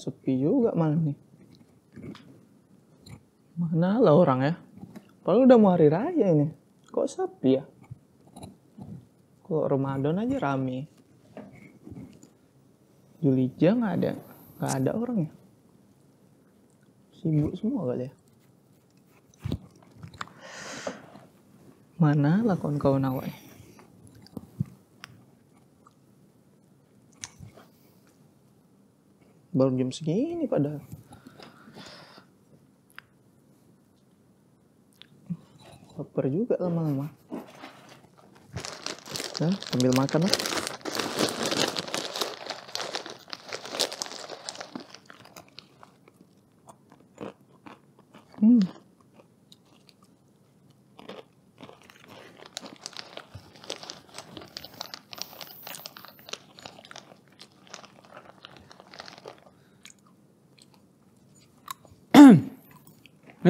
sepi juga malam nih. Mana lah orang ya? kalau udah mau hari raya ini. Kok sepi ya? Kok Ramadan aja rame. Julija nggak ada. Nggak ada orang ya? Sibuk semua kali ya? Mana lah kawan-kawan awalnya? baru jam segini padahal. Baper juga lama-lama. Nah, sambil makan lah.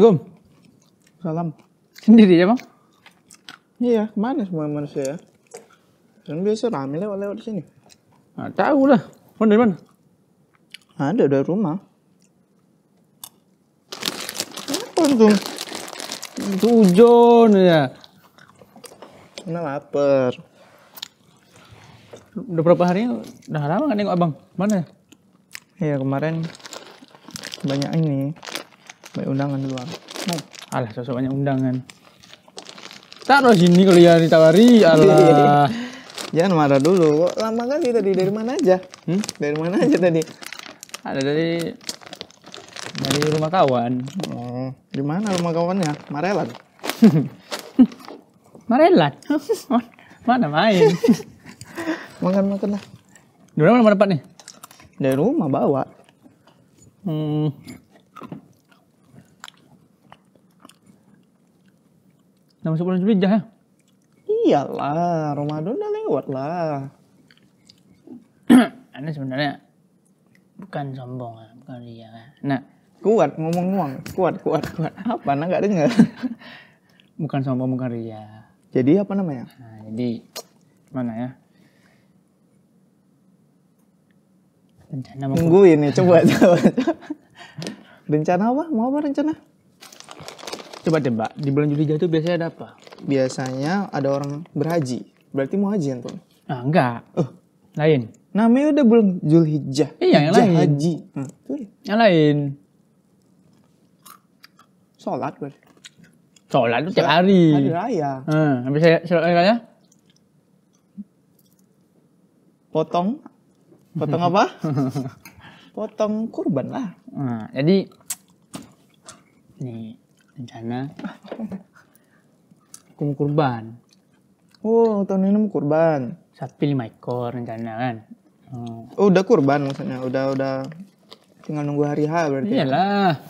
Assalamualaikum. Salam. Sendiri ya bang? Iya, mana semua manusia ya? Kan biasa rame lewat-lewat di sini. Nah, tahu lah. Kamu dari mana? Ada dari rumah. Apa tuh? Itu hujan ya. Karena lapar. Udah berapa hari? Udah lama nggak nengok abang? Mana? ya? Iya kemarin banyak ini banyak undangan dulu, luar oh. alah sosok banyak undangan taruh sini kalau ya ditawari alah jangan marah dulu kok lama kali tadi dari mana aja hmm? dari mana aja tadi ada dari dari rumah kawan oh di mana rumah kawannya Marelan. Marelan? mana main makan makan lah dari mana tempat nih dari rumah bawa hmm Nama masuk bulan Zulhijjah ya? Iyalah, Ramadan udah lewat lah. Ini sebenarnya bukan sombong ya, bukan dia. Nah, kuat ngomong-ngomong, kuat, kuat, kuat. Apa? Nah, nggak dengar. bukan sombong, bukan ria. Jadi apa namanya? Nah, jadi mana ya? Rencana mau nungguin ya, coba, coba. rencana apa? Mau apa rencana? Coba deh Mbak, di bulan Juli jatuh biasanya ada apa? Biasanya ada orang berhaji. Berarti mau haji Anton? Nah, enggak. Uh. Lain. Namanya udah bulan Julhijjah. Iya, yang lain. Haji. Hmm. Yang lain. Sholat ber Sholat itu tiap hari. Hari raya. Hmm, habis sholat raya? Potong. Potong apa? potong kurban lah. Nah, jadi nih bencana mau kurban oh tahun ini mau kurban sapi lima ekor rencana kan oh. oh, udah kurban maksudnya udah udah tinggal nunggu hari H berarti ya? iyalah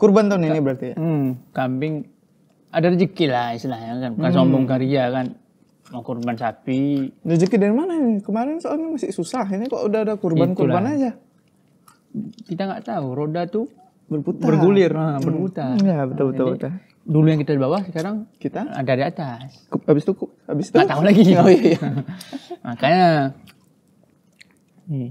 kurban tahun K ini berarti ya? hmm, kambing ada rezeki lah istilahnya kan bukan hmm. sombong karya kan mau kurban sapi. Rezeki dari mana ini? Kemarin soalnya masih susah. Ini kok udah ada kurban-kurban aja. Kita nggak tahu. Roda tuh berputar bergulir nah, berputar hmm. ya betul betul, Jadi, betul dulu yang kita di bawah sekarang kita ada di atas habis itu habis itu nggak tahu lagi oh, iya. iya. makanya ini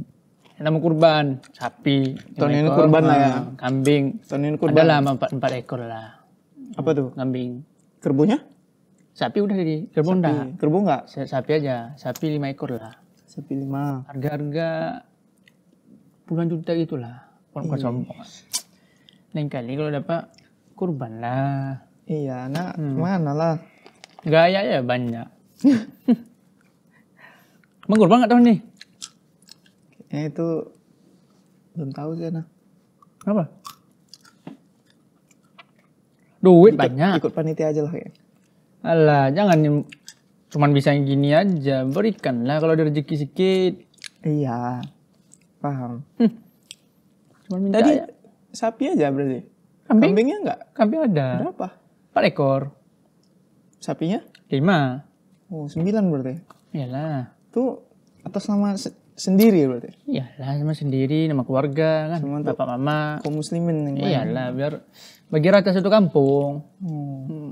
nama kurban sapi tahun ini kurban lah ya ah, kambing tahun ini kurban ada lah empat empat ekor lah apa tuh kambing kerbunya sapi udah di kerbau enggak kerbau enggak sapi aja sapi lima ekor lah sapi lima harga harga puluhan juta itulah pokoknya sombong iya lain kali kalau dapat kurban lah iya nak hmm. mana lah gaya ya banyak Emang banget tahun nih? ya, itu belum tahu sih nak Apa? Duit ikut, banyak. Ikut panitia aja lah ya. Alah, jangan cuman bisa yang gini aja. lah kalau ada rezeki sikit. Iya. Paham. Hmm. Cuman minta Tadi aja. Ya sapi aja berarti? Kambing? Kambingnya enggak? Kambing ada. Berapa? Empat ekor. Sapinya? Lima. Oh, sembilan berarti? Iyalah. Tuh atas nama se sendiri berarti? Iyalah, nama sendiri, nama keluarga kan. Sama Bapak Mama. Kau muslimin. Iyalah, biar bagi rata satu kampung. Hmm. hmm.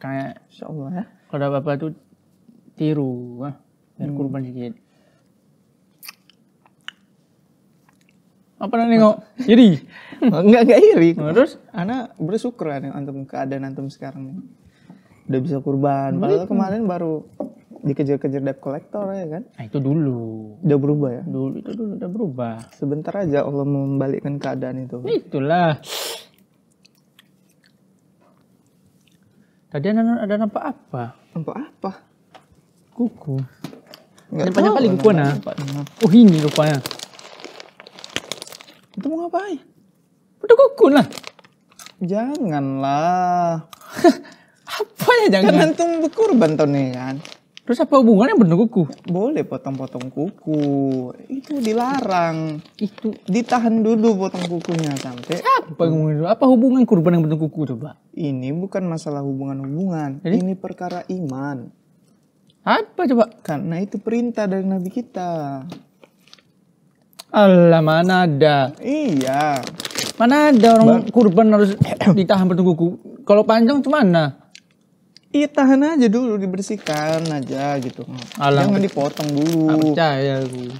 Kayak. Insya Allah ya. Kalau bapak tuh tiru, biar hmm. kurban sedikit. apa nengok iri nggak enggak iri oh, terus anak bersyukur kan antum keadaan antum sekarang nih udah bisa kurban padahal hmm. kemarin baru dikejar-kejar debt collector ya kan nah, itu dulu udah berubah ya dulu itu dulu udah berubah sebentar aja Allah membalikkan keadaan itu itulah tadi ada ada nampak apa nampak apa kuku nggak nampak banyak kali kuku nah. Oh ini rupanya ngapain? Udah kukun lah. Janganlah. apa ya jangan? Kan antum berkorban tahun ini kan. Terus apa hubungannya benda kuku? Boleh potong-potong kuku. Itu dilarang. Itu ditahan dulu potong kukunya sampai. apa ngomongin Apa hubungan kurban yang benda kuku coba? Ini bukan masalah hubungan-hubungan. Ini perkara iman. Apa coba? Karena itu perintah dari Nabi kita. Alah mana ada. Iya. Mana ada orang Bar kurban harus ditahan bertungguku? Kalau panjang cuman nah. Iya tahan aja dulu dibersihkan aja gitu. Alah, Jangan dipotong dulu. Percaya aku.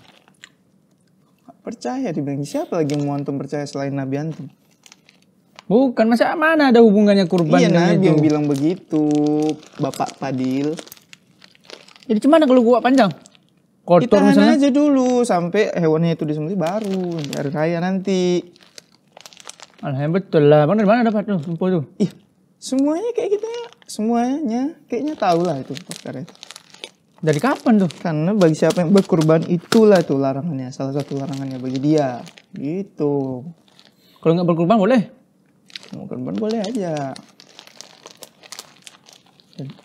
Percaya dibilang siapa lagi yang mau antum percaya selain Nabi antum? Bukan masa mana ada hubungannya kurban iya, dengan Nabi yang bilang begitu, Bapak Padil. Jadi cuman kalau gua panjang? kotor kita aja dulu sampai hewannya itu disembelih baru biar kaya nanti alhamdulillah betul lah bang dari mana dapat tuh info tuh ih semuanya kayak gitu ya. semuanya kayaknya tahu lah itu perkara itu dari kapan tuh karena bagi siapa yang berkurban itulah tuh larangannya salah satu larangannya bagi dia gitu kalau nggak berkurban boleh mau berkurban boleh aja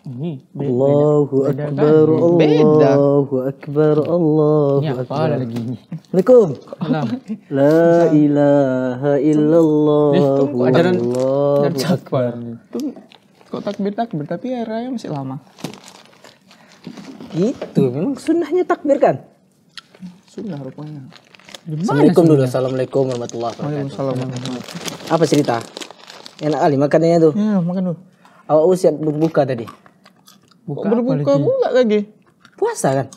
ini beda, Allahu beda, kan? akbar kan? beda. Allahu akbar Allahu ini apa akbar. lagi ini Assalamualaikum la ilaha illallah ajaran ajaran akbar itu kok takbir takbir tapi eranya masih lama gitu memang sunnahnya takbir kan sunnah rupanya Dimana Assalamualaikum dulu Assalamualaikum warahmatullahi wabarakatuh Waalaikumsalam apa cerita enak kali makanannya tuh ya makan dulu awak usia berbuka tadi? Buka berbuka pula lagi. Puasa kan?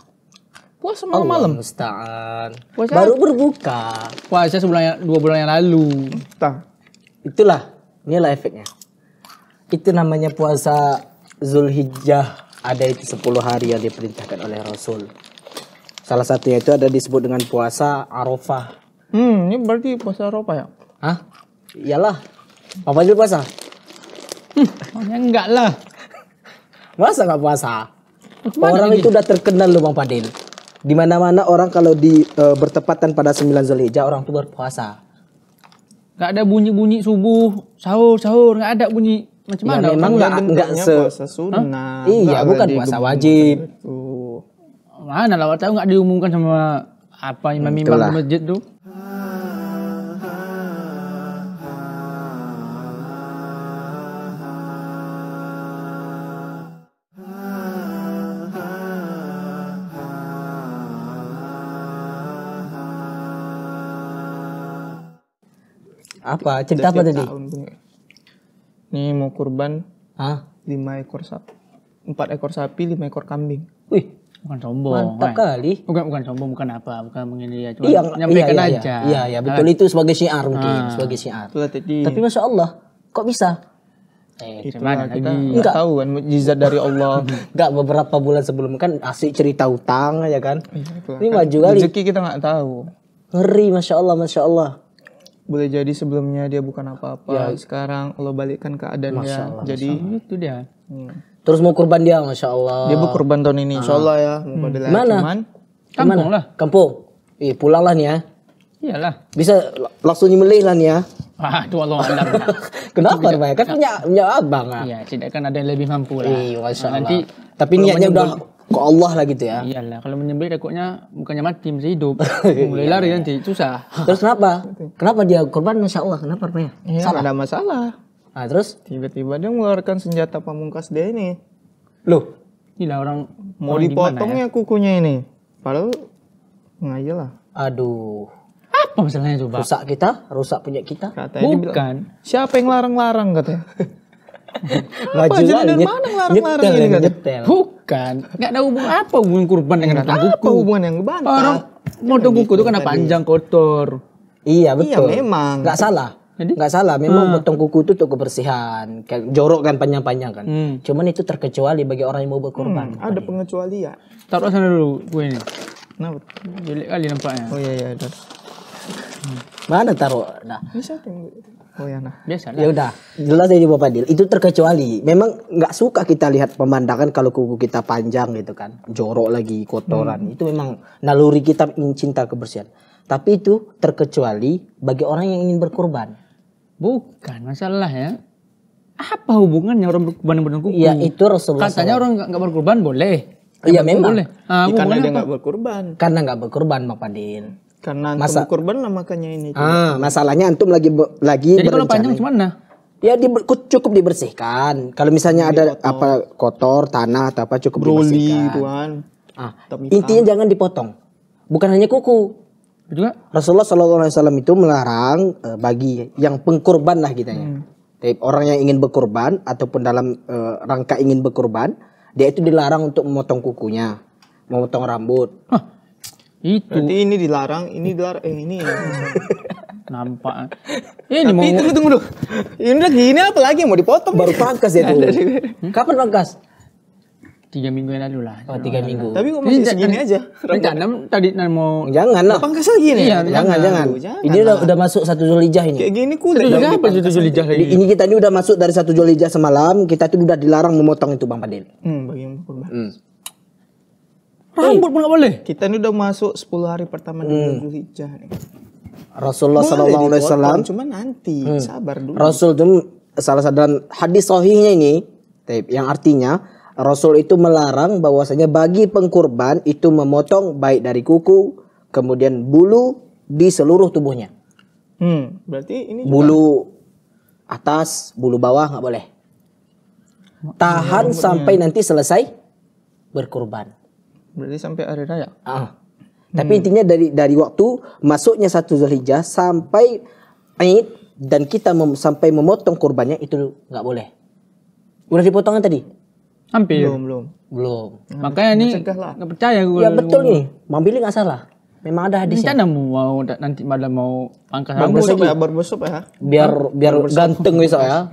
Puasa malam-malam. Ustaz. Puasa Baru berbuka. Puasa sebulan yang dua bulan yang lalu. Entah. Itulah, inilah efeknya. Itu namanya puasa Zulhijjah. Ada itu 10 hari yang diperintahkan oleh Rasul. Salah satunya itu ada disebut dengan puasa Arafah. Hmm, ini berarti puasa Arafah ya? Hah? Iyalah. Apa aja puasa? Pokoknya enggak lah. Masa enggak puasa? orang ini? itu udah terkenal loh Bang Fadil Di mana-mana orang kalau di e, bertepatan pada 9 Zulhijjah orang tuh berpuasa. Enggak ada bunyi-bunyi subuh, sahur, sahur, enggak ada bunyi macam ya, ya? Memang enggak enggak se iya, puasa sunnah. Iya, Iya, bukan puasa wajib. Gitu. Mana lah, tahu enggak diumumkan sama apa imam-imam masjid tuh? Apa? Cerita apa tadi? ini mau kurban. Ah, lima ekor sapi. Empat ekor sapi, lima ekor kambing. Wih, bukan sombong. Mantap kan. kali. Bukan bukan sombong, bukan apa, bukan mengenai ya, cuma iya, nyampaikan iya, iya, aja. Iya, iya, betul nah. itu sebagai syiar mungkin, ah. sebagai syiar. Itulah tadi. Tapi masya Allah, kok bisa? Eh, itu enggak tahu kan mujizat dari Allah. enggak beberapa bulan sebelum kan asik cerita utang ya kan. Iya, ini maju kan kali. Rezeki kita enggak tahu. Ngeri masya Allah, masya Allah boleh jadi sebelumnya dia bukan apa-apa ya. sekarang lo balikkan keadaannya jadi itu dia hmm. terus mau kurban dia masya Allah dia mau kurban tahun ini masya ah. Allah ya hmm. mana cuman, kampung mana? lah kampung Ih, pulang lah nih ya iyalah bisa langsung nyemelih lah nih ya Ah, Allah Kenapa Pak? Kan punya punya abang ah. Iya, tidak kan ada yang lebih mampu lah. Iya, nah, Nanti tapi niatnya udah kok Allah lah gitu ya iyalah kalau menyembelih takutnya bukannya mati masih hidup mulai lari iya, nanti iya. susah terus kenapa kenapa dia korban masya Allah kenapa ya salah ada masalah nah, terus tiba-tiba dia mengeluarkan senjata pamungkas dia ini loh gila orang mau orang dipotongnya ya? kukunya ini padahal ngaji lah aduh apa masalahnya coba rusak kita rusak punya kita katanya bukan siapa yang larang-larang katanya Apa jadi dari mana larang-larang ya, ini katanya? Huh? bukan. Nggak ada hubungan apa hubungan kurban dengan datang kuku. Apa hubungan yang bantah? Orang mau kuku itu karena panjang kotor. Iya, iya betul. Iya memang. Nggak salah. Jadi? Nggak salah, memang hmm. Ah. potong kuku itu untuk kebersihan, jorok kan panjang-panjang kan. Hmm. Cuman itu terkecuali bagi orang yang mau berkorban. Hmm, ada pengecualian. Taruh sana dulu gue ini. Kenapa? Jelek kali nampaknya. Oh iya iya. Hmm. Mana taruh? Nah. Bisa Oh ya nah. Biasa Ya udah, jelas dari Bapak Dil. Itu terkecuali. Memang nggak suka kita lihat pemandangan kalau kuku kita panjang gitu kan. Jorok lagi, kotoran. Hmm. Itu memang naluri kita ingin cinta kebersihan. Tapi itu terkecuali bagi orang yang ingin berkorban. Bukan masalah ya. Apa hubungannya orang berkorban dengan kuku? Iya, itu Rasulullah. Katanya orang nggak berkorban boleh. Iya memang. Boleh. ya, karena dia nggak berkorban. Karena nggak berkorban Bapak Dil. Karena Masa, kurban lah makanya ini. Ah, masalahnya antum lagi lagi Jadi kalau panjang gimana? Ya di, cukup dibersihkan. Kalau misalnya ada kotor. apa kotor, tanah atau apa cukup Broly, dibersihkan. Tuan. Ah, intinya jangan dipotong. Bukan hanya kuku. Juga? Rasulullah Shallallahu Alaihi Wasallam itu melarang uh, bagi yang pengkorban lah gitu Hmm. orang yang ingin berkorban ataupun dalam uh, rangka ingin berkorban dia itu dilarang untuk memotong kukunya, memotong rambut. Huh itu. Berarti ini dilarang, ini dilarang, eh ini. Nampak. Ini Tapi mau... tunggu tunggu dulu. Ini udah gini apa lagi mau dipotong? Baru pangkas ya tuh. Kapan pangkas? tiga minggu yang lalu lah. Oh tiga minggu. Tapi kok masih segini aja? Rencana tadi mau jangan lah. Pangkas lagi nih. Iya, jangan, jangan. Ini udah, udah masuk satu Zulijah ini. Kayak gini kulit. Satu apa satu Zulijah ini Ini kita ini udah masuk dari satu Zulijah semalam. Kita tuh udah dilarang memotong itu Bang Padil Hmm, bagi yang Rambut pun gak boleh. Kita ini udah masuk 10 hari pertama di hmm. bulan Zulhijjah nih. Rasulullah Sallallahu Alaihi Wasallam. Cuma nanti, hmm. sabar dulu. Rasul itu salah satu hadis sohihnya ini, yang artinya Rasul itu melarang bahwasanya bagi pengkurban itu memotong baik dari kuku, kemudian bulu di seluruh tubuhnya. Hmm, berarti ini juga... bulu atas, bulu bawah nggak boleh. Tahan sampai nanti selesai berkurban. Berarti sampai hari raya. Ah. Hmm. Tapi intinya dari dari waktu masuknya satu Zulhijjah sampai Eid dan kita mem, sampai memotong kurbannya itu nggak boleh. Udah dipotongan tadi? Hampir. Belum, belum. Belum. Nah, Makanya nih enggak percaya gue. Ya betul nih. Mambil enggak nggak salah. Memang ada hadisnya. Rencana mau nanti malam mau angkat Bang ya, besok ya. Biar biar ganteng besok ya.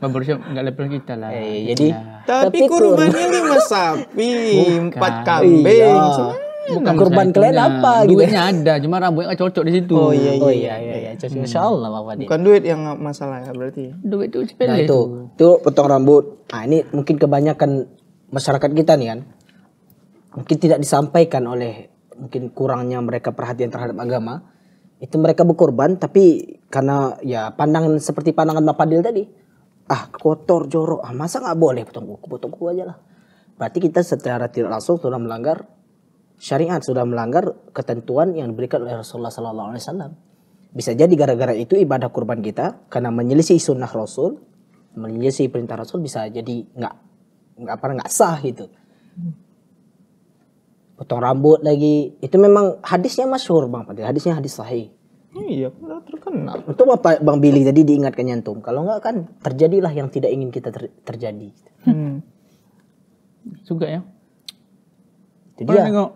barbershop nggak level kita lah. Eh, jadi tapi, tapi kurbannya lima sapi, empat iya. kambing. Iya. Bukan kurban kalian apa gitu. Duitnya ada, cuma rambutnya gak cocok di situ. Oh iya iya oh, iya, iya, iya. iya. hmm. insyaallah Pak Fadil. Bukan duit yang masalah ya berarti. Duit itu sepele nah, itu. Itu potong rambut. Nah, ini mungkin kebanyakan masyarakat kita nih kan mungkin tidak disampaikan oleh mungkin kurangnya mereka perhatian terhadap agama itu mereka berkorban tapi karena ya pandangan seperti pandangan Bapak Dil tadi ah kotor jorok ah masa nggak boleh potong kuku potong kuku aja lah berarti kita secara tidak langsung sudah melanggar syariat sudah melanggar ketentuan yang diberikan oleh Rasulullah Sallallahu Alaihi Wasallam bisa jadi gara-gara itu ibadah kurban kita karena menyelisih sunnah Rasul menyelisih perintah Rasul bisa jadi nggak nggak apa nggak sah itu potong rambut lagi itu memang hadisnya masyhur bang hadisnya hadis sahih Iya, udah terkenal. Itu apa Bang Billy tadi diingatkan nyantum. Kalau enggak kan terjadilah yang tidak ingin kita ter terjadi. Hmm. Juga hmm. ya. Jadi ya. Nengok.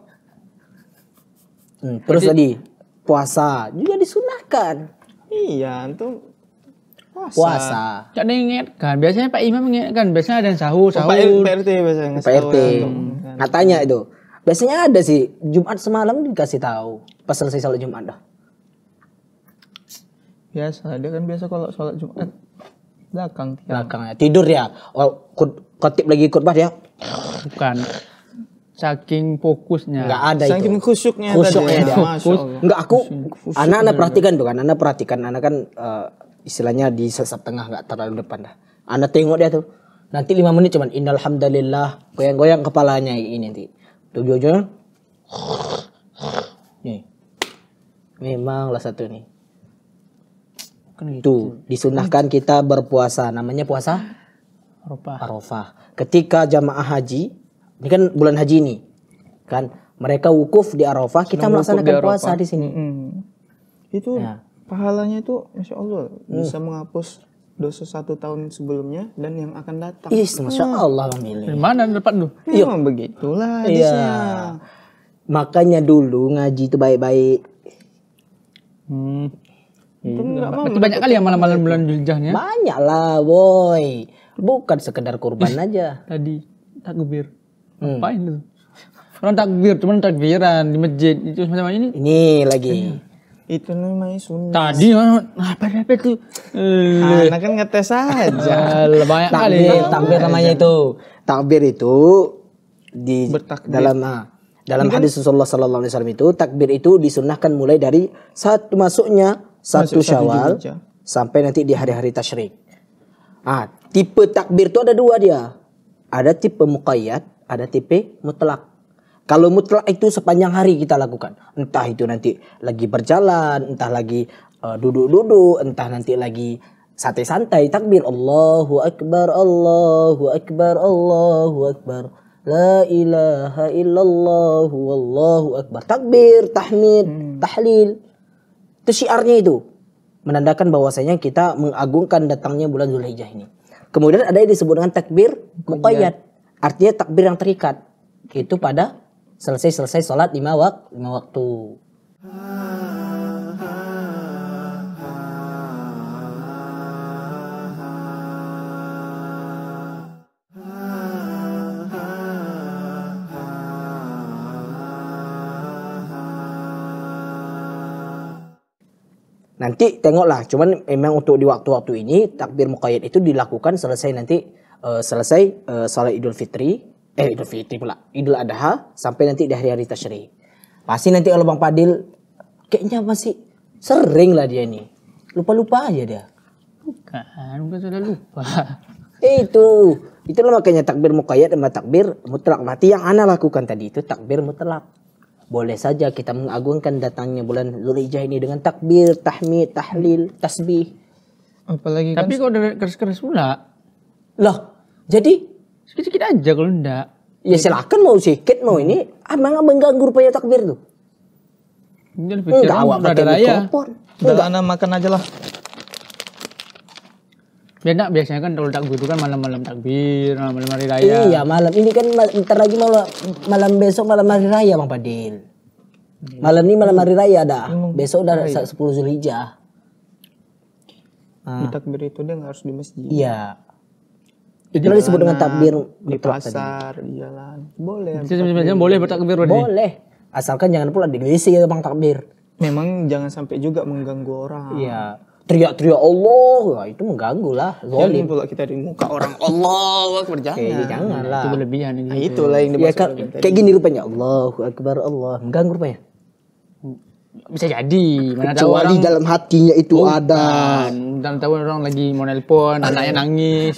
Hmm, terus tadi puasa juga disunahkan. Iya, itu puasa. puasa. Cak diingatkan. Biasanya Pak Imam mengingatkan. Biasanya ada yang sahur, oh, sahur. Pak RT biasanya. Pak RT. Katanya nah, itu. Biasanya ada sih. Jumat semalam dikasih tahu. Pas selesai salat Jumat dah biasa dia kan biasa kalau sholat Jumat belakang tiang. belakang ya tidur ya oh, kotip lagi khotbah ya bukan saking fokusnya nggak ada saking itu kusuknya kusuknya tadi, ya. Fokus. nggak aku anak anak perhatikan tuh kan anak perhatikan anak kan uh, istilahnya di sesap tengah nggak terlalu depan dah anak tengok dia tuh nanti lima menit cuman innal goyang-goyang kepalanya ini nanti tujuh jojo. nih memang lah satu nih itu kan gitu. Disunahkan nah. kita berpuasa, namanya puasa Arafah. Arafah. Ketika jamaah haji, ini kan bulan haji ini, kan mereka wukuf di Arafah, kita Senang melaksanakan di puasa di sini. Hmm. Itu ya. pahalanya itu, masya Allah, hmm. bisa menghapus dosa satu tahun sebelumnya dan yang akan datang. Is, masya nah. Allah memilih. Dari mana dapat lu? Iya, begitulah. Iya. Makanya dulu ngaji itu baik-baik. Hmm. Mungkin iya, banyak kali ya malam-malam bulan Zulhijahnya. Banyak lah, boy. Bukan sekedar kurban Ih, aja. Tadi takbir. Hmm. itu? Orang takbir, cuman takbiran di masjid itu semacam ini. Ini lagi. Ini. Iya. Itu namanya sunnah. Tadi apa apa itu? Eh. karena kan ngetes aja. banyak kali. Takbir, namanya iya. itu. Takbir itu di Bertakbir. dalam ah, dalam hadis Rasulullah Sallallahu Alaihi Wasallam itu takbir itu disunahkan mulai dari saat masuknya satu Syawal sampai nanti di hari-hari tasyrik. Ah, tipe takbir tu ada dua dia. Ada tipe muqayyad, ada tipe mutlak. Kalau mutlak itu sepanjang hari kita lakukan. Entah itu nanti lagi berjalan, entah lagi eh, duduk-duduk, entah nanti lagi santai-santai takbir Allahu akbar Allahu akbar Allahu akbar la ilaha illallah wallahu akbar takbir tahmid hmm. tahlil itu syiarnya itu. Menandakan bahwasanya kita mengagungkan datangnya bulan Zulhijjah ini. Kemudian ada yang disebut dengan takbir muqayyad. Artinya takbir yang terikat. Itu pada selesai-selesai sholat lima, wak lima waktu. Ah. nanti tengoklah cuman memang untuk di waktu-waktu ini takbir muqayyad itu dilakukan selesai nanti uh, selesai uh, salat Idul Fitri eh Idul Fitri pula Idul Adha sampai nanti di hari-hari tasyrik pasti nanti kalau Bang Padil kayaknya masih sering lah dia ini lupa-lupa aja dia bukan bukan sudah lupa itu itulah makanya takbir muqayyad sama takbir mutlak mati yang ana lakukan tadi itu takbir mutlak boleh saja kita mengagungkan datangnya bulan Zulhijjah ini dengan takbir, tahmid, tahlil, tasbih. Apalagi Tapi kan... kok udah keras-keras pula. Loh, jadi sedikit-sedikit aja kalau enggak. Ya silakan mau sedikit mau ini emang mengganggu rupanya takbir tuh. Enggak, awak pakai mikrofon. Udah anak makan aja lah. Enak biasanya kan kalau takbir itu kan malam-malam takbir, malam-malam hari raya. Iya malam. Ini kan ntar lagi malam, malam besok malam hari raya Bang Padil. Iya. Malam ini malam hari raya dah. Besok udah raya. 10 Zulhijjah. Ah. takbir itu dia nggak harus di masjid. Iya. Itu kalau disebut dengan takbir di pasar, di jalan. Boleh. Sebenarnya boleh bertakbir berarti. Boleh. Asalkan jangan pula di gereja ya Bang takbir. Memang jangan sampai juga mengganggu orang. Iya teriak-teriak Allah, wah itu mengganggu lah. Zolim. kalau pula kita di muka orang Allah Akbar jangan. Kayak jangan lah. Itu berlebihan ini. Nah, lah yang ya, dimaksud. Ya, kan, kayak gini rupanya Allahu Akbar Allah, mengganggu rupanya. Bisa jadi. Mana Kecuali orang, dalam hatinya itu oh, ada. Dan tahu orang lagi mau nelpon, anaknya nangis.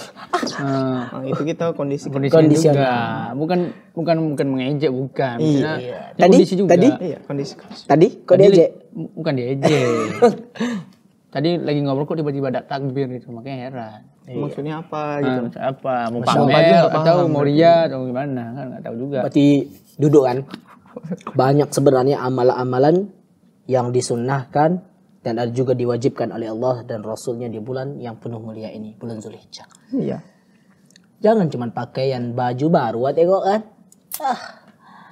nah, itu kita kondisi kondisi, kondisi juga. Bukan bukan bukan mengejek bukan. Iya. iya. Tadi, kondisi juga. Tadi? Iya, kondisi. Kondisi. Tadi kok diejek? Bukan diejek. tadi lagi ngobrol kok tiba-tiba ada takbir gitu makanya heran iya. maksudnya apa hmm, gitu nah, apa mau pamer atau mau ria atau gimana kan nggak tahu juga berarti duduk kan banyak sebenarnya amalan-amalan yang disunnahkan dan ada juga diwajibkan oleh Allah dan Rasulnya di bulan yang penuh mulia ini bulan Zulhijjah iya jangan cuma pakaian baju baru atau kan ah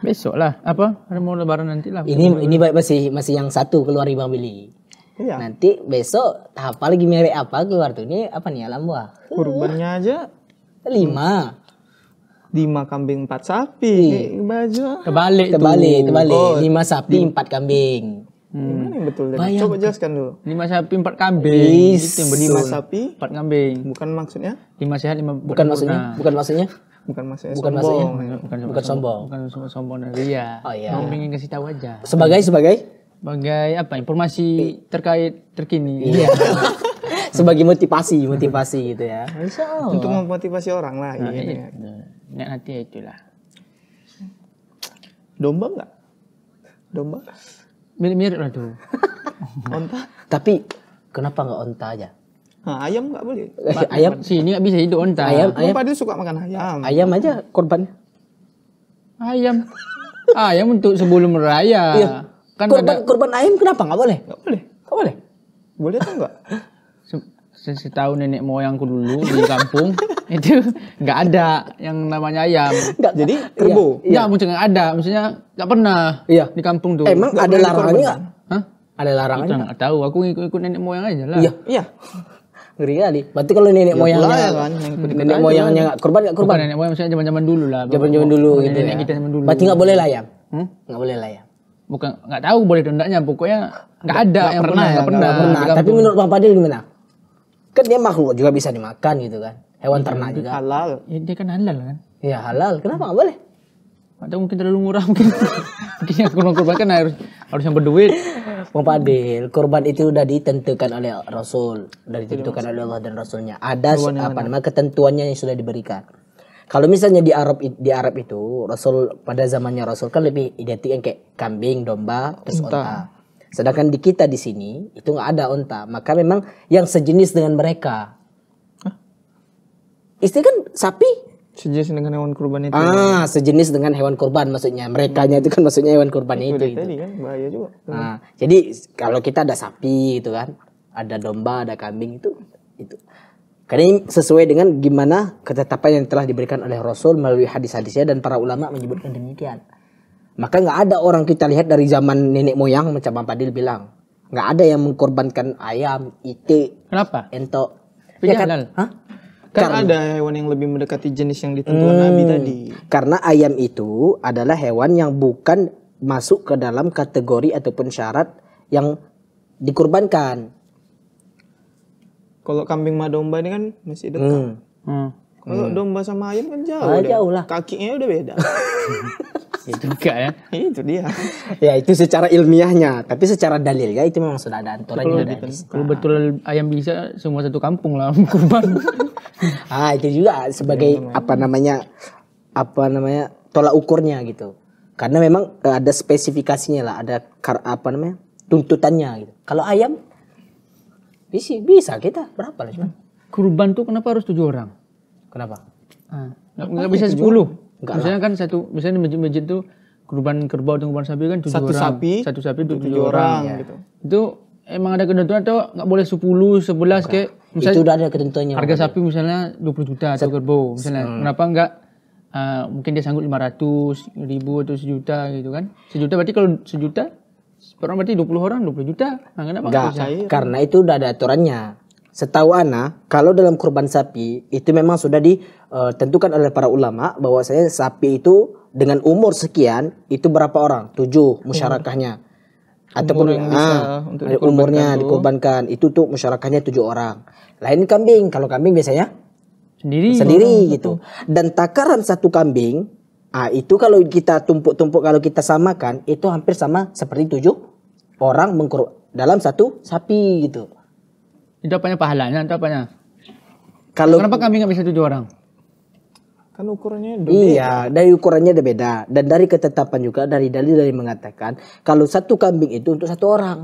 besok lah apa mau lebaran nanti lah ini ini baik masih masih yang satu keluar ibang Billy Iya. Nanti besok tahap lagi merek apa keluar tuh ini apa nih alam buah? Kurbannya aja lima. Lima kambing empat sapi. Baju. Terbalik, terbalik, kebalik. Oh. Lima sapi empat kambing. Hmm. Ini betul? Coba jelaskan dulu. Lima sapi empat kambing. Itu yang betul. Lima sapi empat kambing. Bukan maksudnya? Lima sehat lima. Bukan maksudnya? Bukan maksudnya? bukan maksudnya bukan sombong. Maksudnya, bukan, bukan sombong. sombong. Bukan sombong. Bukan sombong. Iya. Oh iya. Mau ingin kasih tahu aja. Sebagai sebagai sebagai apa informasi terkait terkini. Iya. sebagai motivasi, motivasi gitu ya. Allah. Untuk memotivasi orang lah nah, gitu iya. ya. Niat hati itulah. Domba nggak Domba. Mirip-mirip lah tuh. onta. Tapi kenapa nggak onta aja? Nah, ayam enggak boleh. Eh, ayam sih ini enggak bisa hidup onta. Ayam, ayam. dia suka makan ayam. Ayam aja korban. Ayam. ayam untuk sebelum raya. Iya kan kurban ada... kurban ayam kenapa nggak boleh nggak boleh nggak boleh boleh tuh nggak tahun nenek moyangku dulu di kampung itu nggak ada yang namanya ayam. Gak, Jadi kerbau. Iya, iya. nggak ada, maksudnya nggak pernah. Iya. Di kampung tuh. Emang gak ada larangannya Hah? Ada larangannya? Nggak tahu. Aku ikut, ikut nenek moyang aja lah. Iya. Iya. Ngeri kali. Berarti kalau nenek iya ya, moyangnya kan, nenek, nenek moyangnya nggak korban nggak korban. Bukan nenek moyang maksudnya zaman zaman dulu lah. Zaman zaman dulu. Gitu nenek kita ya. zaman dulu. Berarti nggak boleh layang. Hmm? Nggak boleh layang bukan nggak tahu boleh dendanya pokoknya nggak ada gak yang pernah, pernah, ya, gak pernah, gak pernah. tapi menurut Pak Fadil gimana kan dia makhluk juga bisa dimakan gitu kan hewan ya, ternak juga halal ya dia kan halal kan ya halal kenapa nggak boleh atau mungkin terlalu murah mungkin mungkin yang kurban kurban kan harus harus yang berduit Bang Fadil kurban itu udah ditentukan oleh Rasul udah ditentukan iya, oleh Allah dan Rasulnya ada apa namanya ketentuannya yang sudah diberikan kalau misalnya di Arab di Arab itu Rasul pada zamannya Rasul kan lebih identik yang kayak kambing, domba, terus unta. unta. Sedangkan di kita di sini itu nggak ada unta, maka memang yang sejenis dengan mereka. Hah? Istri kan sapi. Sejenis dengan hewan kurban itu. Ah, sejenis dengan hewan kurban maksudnya. Mereka hmm. itu kan maksudnya hewan kurban itu. Itu gitu. tadi kan bahaya juga. Nah, jadi kalau kita ada sapi itu kan, ada domba, ada kambing itu itu karena ini sesuai dengan gimana ketetapan yang telah diberikan oleh Rasul melalui hadis-hadisnya dan para ulama menyebutkan demikian. Maka nggak ada orang kita lihat dari zaman nenek moyang macam Pak Padil bilang, nggak ada yang mengkorbankan ayam, itik, kenapa? Entok. ya, kan, Hah? Kan karena, ada hewan yang lebih mendekati jenis yang ditentukan hmm, Nabi tadi. Karena ayam itu adalah hewan yang bukan masuk ke dalam kategori ataupun syarat yang dikurbankan. Kalau kambing sama domba ini kan masih dekat. Hmm. Hmm. Kalau hmm. domba sama ayam kan jauh. Ah, jauh lah. Kakinya udah beda. Itu ya juga ya. itu dia. ya itu secara ilmiahnya, tapi secara dalil ya itu memang sudah ada aturannya. Kalau, kalau betul ayam bisa semua satu kampung lah kurban. ah itu juga sebagai ya, apa namanya apa namanya tolak ukurnya gitu. Karena memang eh, ada spesifikasinya lah, ada kar, apa namanya tuntutannya gitu. Kalau ayam bisa, bisa kita berapa lah cuman? Kurban tuh kenapa harus tujuh orang? Kenapa? Ah, nggak bisa sepuluh. Misalnya kan satu, misalnya masjid-masjid tuh kurban kerbau dan kurban sapi kan tujuh satu orang. Sapi, satu sapi tujuh, tujuh orang. orang ya. gitu. Itu emang ada ketentuan atau nggak boleh sepuluh, sebelas kayak misalnya, itu udah ada ketentuannya. Harga makanya. sapi misalnya dua puluh juta atau kerbau misalnya. Hmm. Kenapa enggak uh, ah, mungkin dia sanggup lima ratus ribu atau sejuta gitu kan? Sejuta berarti kalau sejuta sekarang berarti 20 orang 20 juta. Nah, kenapa Nggak, karena itu udah ada aturannya. Setahu Ana, kalau dalam kurban sapi itu memang sudah ditentukan eh, oleh para ulama bahwa saya sapi itu dengan umur sekian itu berapa orang? 7 iya. musyarakahnya. Ataupun umur ah, untuk umurnya dikorbankan itu tuh musyarakahnya 7 orang. Lain kambing, kalau kambing biasanya sendiri. Sendiri oh, gitu. Dan takaran satu kambing Ah itu kalau kita tumpuk-tumpuk kalau kita samakan itu hampir sama seperti tujuh orang mengkur dalam satu sapi gitu. Itu apanya pahalanya atau apanya? Kalau kenapa kami nggak bisa tujuh orang? Kan ukurannya iya, beda. Iya, dari ukurannya ada beda dan dari ketetapan juga dari dalil dari mengatakan kalau satu kambing itu untuk satu orang.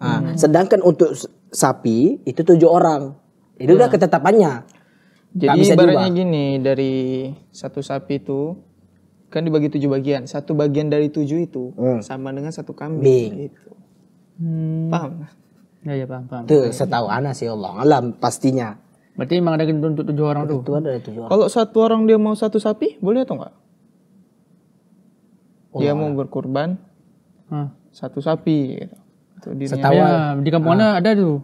Ah, hmm. sedangkan untuk sapi itu tujuh orang. Itu udah iya. ketetapannya. Jadi ibaratnya gini, dari satu sapi itu kan dibagi tujuh bagian. Satu bagian dari tujuh itu hmm. sama dengan satu kambing. Gitu. Hmm. Paham? Ya, ya paham, paham. Tuh, setahu Ana sih Allah alam pastinya. Berarti emang ada gendut untuk tujuh orang tuh? tujuh orang. Kalau satu orang dia mau satu sapi, boleh atau enggak? Oh, dia mau berkorban satu sapi gitu. setahu ya, di kampung ah. ada tuh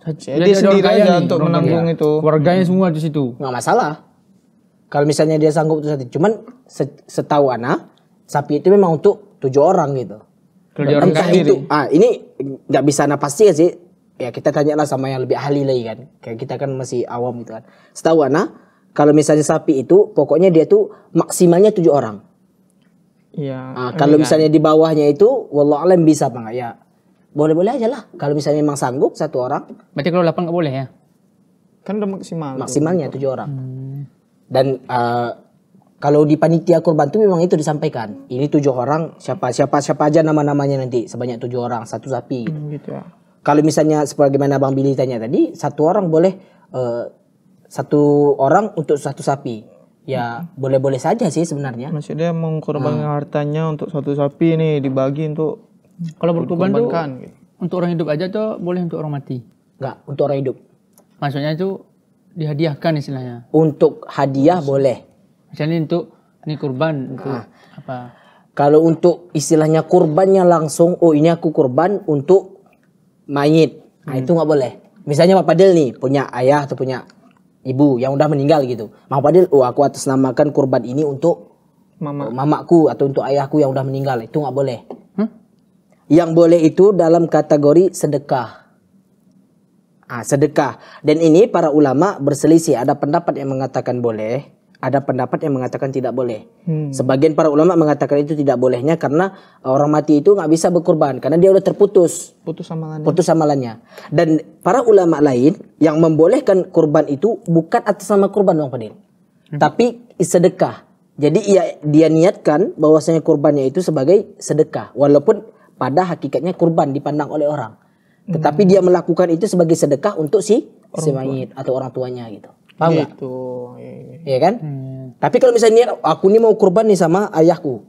jadi dia sendiri aja untuk menanggung itu. warganya semua di situ. Nggak masalah. Kalau misalnya dia sanggup itu satu, cuman setahu anak sapi itu memang untuk tujuh orang gitu. Tujuh orang Entah itu, ah ini nggak bisa anak pasti ya sih. Ya kita tanyalah sama yang lebih ahli lagi kan. Kayak kita kan masih awam gitu kan. Setahu anak kalau misalnya sapi itu pokoknya dia tuh maksimalnya tujuh orang. Iya. Ah, kalau kan. misalnya di bawahnya itu, wallahualam bisa bang enggak ya? boleh-boleh aja lah. Kalau misalnya memang sanggup satu orang. Berarti kalau 8 nggak boleh ya? Kan udah maksimal. Maksimalnya tujuh orang. Hmm. Dan uh, kalau di panitia kurban itu memang itu disampaikan. Ini tujuh orang, siapa siapa siapa aja nama-namanya nanti sebanyak tujuh orang, satu sapi. Hmm, gitu ya. Kalau misalnya sebagaimana Bang Billy tanya tadi, satu orang boleh uh, satu orang untuk satu sapi. Ya boleh-boleh hmm. saja sih sebenarnya. Maksudnya mengkorbankan hmm. hartanya untuk satu sapi nih dibagi untuk Hmm. Kalau berkorban tuh gitu. untuk orang hidup aja tuh boleh untuk orang mati. Enggak, untuk orang hidup. Maksudnya itu dihadiahkan istilahnya. Untuk hadiah Maksud. boleh. Misalnya untuk ini kurban ah. untuk apa? Kalau untuk istilahnya kurbannya langsung, oh ini aku kurban untuk mayit. Nah, hmm. itu nggak boleh. Misalnya Pak Padel nih punya ayah atau punya ibu yang udah meninggal gitu. Pak Padil, oh aku atas namakan kurban ini untuk mama mamaku atau untuk ayahku yang udah meninggal. Itu nggak boleh yang boleh itu dalam kategori sedekah. Ah, sedekah. Dan ini para ulama berselisih. Ada pendapat yang mengatakan boleh, ada pendapat yang mengatakan tidak boleh. Hmm. Sebagian para ulama mengatakan itu tidak bolehnya karena orang mati itu nggak bisa berkorban karena dia udah terputus. Putus amalannya. Putus amalannya. Dan para ulama lain yang membolehkan kurban itu bukan atas nama kurban Bang Fadil. Hmm. Tapi sedekah. Jadi ia, dia niatkan bahwasanya kurbannya itu sebagai sedekah walaupun pada hakikatnya kurban dipandang oleh orang. Tetapi hmm. dia melakukan itu sebagai sedekah untuk si atau orang tuanya gitu. Paham nggak? Gitu. Iya, iya, iya. iya kan? Hmm. Tapi kalau misalnya aku ini mau kurban nih sama ayahku.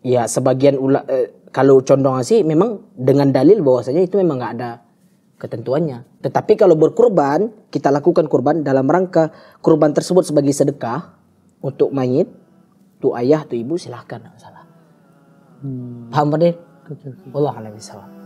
Ya sebagian ula, eh, kalau condong sih memang dengan dalil bahwasanya itu memang nggak ada ketentuannya. Tetapi kalau berkurban, kita lakukan kurban dalam rangka kurban tersebut sebagai sedekah untuk mayit, tuh ayah, tuh ibu silahkan. Salah hmm. paham deh Allah